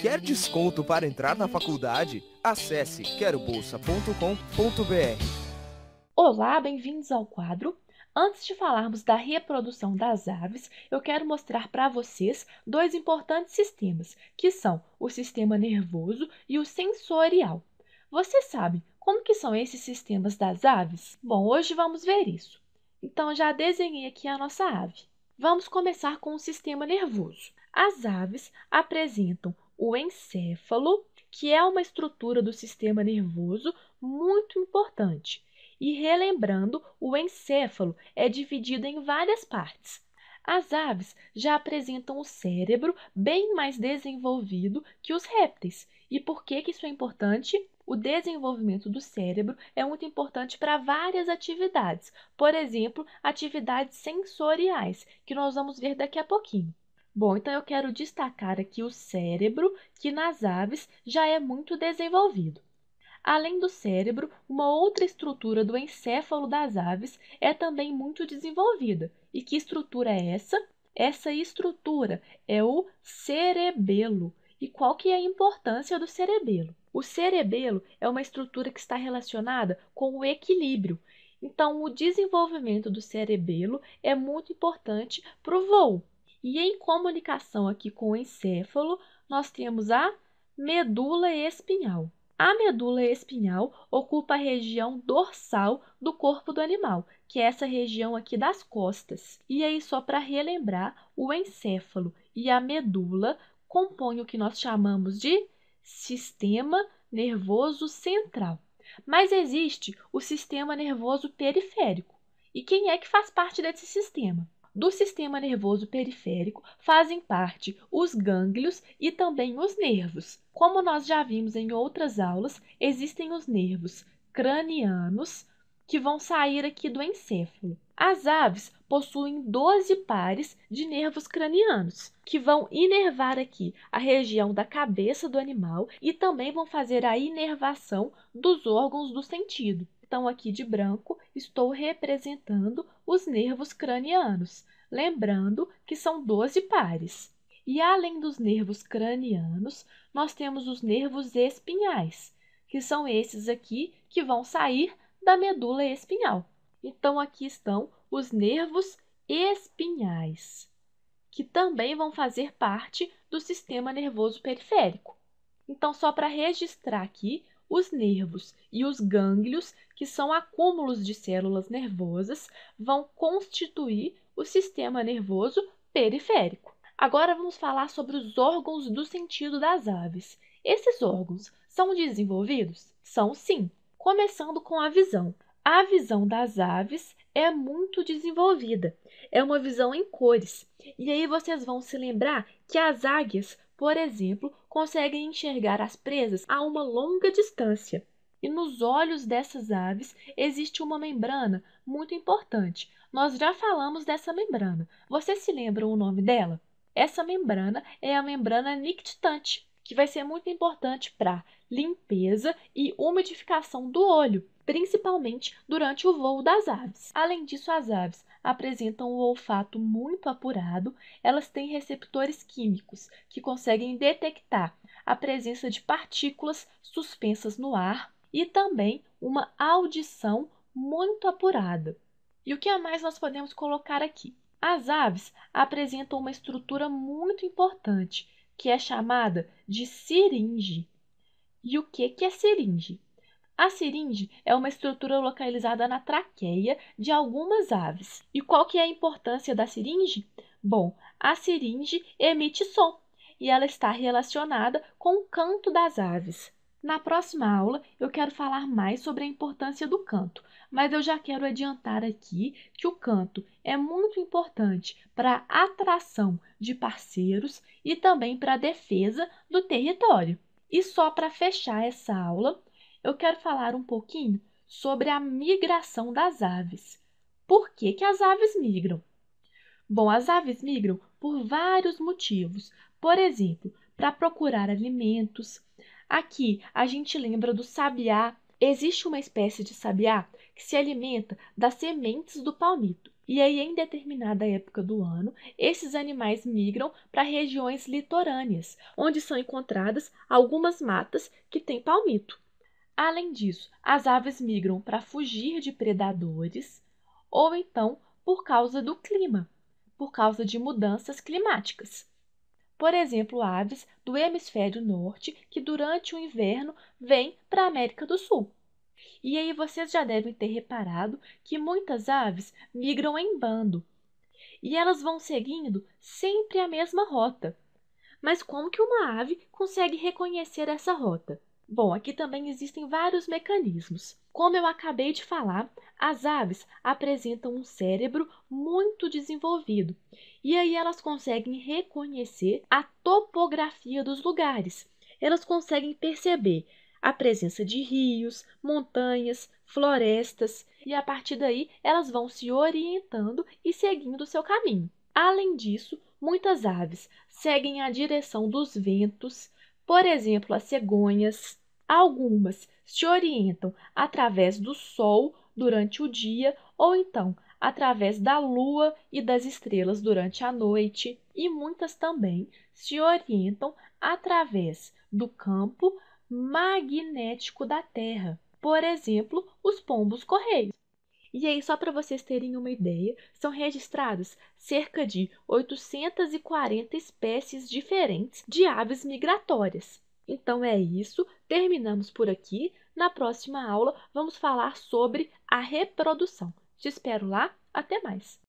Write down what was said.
Quer desconto para entrar na faculdade? Acesse querobolsa.com.br. Olá, bem-vindos ao quadro. Antes de falarmos da reprodução das aves, eu quero mostrar para vocês dois importantes sistemas, que são o sistema nervoso e o sensorial. Você sabe como que são esses sistemas das aves? Bom, hoje vamos ver isso. Então, já desenhei aqui a nossa ave. Vamos começar com o sistema nervoso. As aves apresentam o encéfalo, que é uma estrutura do sistema nervoso muito importante. E relembrando, o encéfalo é dividido em várias partes. As aves já apresentam o cérebro bem mais desenvolvido que os répteis. E por que, que isso é importante? O desenvolvimento do cérebro é muito importante para várias atividades, por exemplo, atividades sensoriais, que nós vamos ver daqui a pouquinho. Bom, então eu quero destacar aqui o cérebro, que nas aves já é muito desenvolvido. Além do cérebro, uma outra estrutura do encéfalo das aves é também muito desenvolvida. E que estrutura é essa? Essa estrutura é o cerebelo. E qual que é a importância do cerebelo? O cerebelo é uma estrutura que está relacionada com o equilíbrio. Então, o desenvolvimento do cerebelo é muito importante para o voo. E em comunicação aqui com o encéfalo, nós temos a medula espinhal. A medula espinhal ocupa a região dorsal do corpo do animal, que é essa região aqui das costas. E aí, só para relembrar, o encéfalo e a medula compõem o que nós chamamos de sistema nervoso central. Mas existe o sistema nervoso periférico. E quem é que faz parte desse sistema? do sistema nervoso periférico fazem parte os gânglios e também os nervos. Como nós já vimos em outras aulas, existem os nervos cranianos que vão sair aqui do encéfalo. As aves possuem 12 pares de nervos cranianos, que vão inervar aqui a região da cabeça do animal e também vão fazer a inervação dos órgãos do sentido. Então, aqui de branco, estou representando os nervos cranianos, lembrando que são 12 pares. E além dos nervos cranianos, nós temos os nervos espinhais, que são esses aqui que vão sair da medula espinhal. Então, aqui estão os nervos espinhais, que também vão fazer parte do sistema nervoso periférico. Então, só para registrar aqui, os nervos e os gânglios, que são acúmulos de células nervosas, vão constituir o sistema nervoso periférico. Agora vamos falar sobre os órgãos do sentido das aves. Esses órgãos são desenvolvidos? São sim, começando com a visão. A visão das aves é muito desenvolvida, é uma visão em cores. E aí vocês vão se lembrar que as águias por exemplo, conseguem enxergar as presas a uma longa distância. E nos olhos dessas aves existe uma membrana muito importante. Nós já falamos dessa membrana. Vocês se lembram o nome dela? Essa membrana é a membrana nictitante, que vai ser muito importante para limpeza e umidificação do olho, principalmente durante o voo das aves. Além disso, as aves apresentam o um olfato muito apurado, elas têm receptores químicos que conseguem detectar a presença de partículas suspensas no ar e também uma audição muito apurada. E o que a mais nós podemos colocar aqui? As aves apresentam uma estrutura muito importante, que é chamada de siringe. E o que, que é siringe? A seringe é uma estrutura localizada na traqueia de algumas aves. E qual que é a importância da seringe? Bom, a seringe emite som e ela está relacionada com o canto das aves. Na próxima aula, eu quero falar mais sobre a importância do canto, mas eu já quero adiantar aqui que o canto é muito importante para a atração de parceiros e também para a defesa do território. E só para fechar essa aula, eu quero falar um pouquinho sobre a migração das aves. Por que, que as aves migram? Bom, as aves migram por vários motivos. Por exemplo, para procurar alimentos. Aqui a gente lembra do sabiá. Existe uma espécie de sabiá que se alimenta das sementes do palmito. E aí, em determinada época do ano, esses animais migram para regiões litorâneas, onde são encontradas algumas matas que têm palmito. Além disso, as aves migram para fugir de predadores ou então por causa do clima, por causa de mudanças climáticas. Por exemplo, aves do hemisfério norte que durante o inverno vêm para a América do Sul. E aí vocês já devem ter reparado que muitas aves migram em bando e elas vão seguindo sempre a mesma rota. Mas como que uma ave consegue reconhecer essa rota? Bom, aqui também existem vários mecanismos. Como eu acabei de falar, as aves apresentam um cérebro muito desenvolvido e aí elas conseguem reconhecer a topografia dos lugares. Elas conseguem perceber a presença de rios, montanhas, florestas e a partir daí elas vão se orientando e seguindo o seu caminho. Além disso, muitas aves seguem a direção dos ventos por exemplo, as cegonhas, algumas se orientam através do sol durante o dia ou então através da lua e das estrelas durante a noite, e muitas também se orientam através do campo magnético da Terra. Por exemplo, os pombos correios. E aí, só para vocês terem uma ideia, são registradas cerca de 840 espécies diferentes de aves migratórias. Então é isso, terminamos por aqui. Na próxima aula, vamos falar sobre a reprodução. Te espero lá, até mais!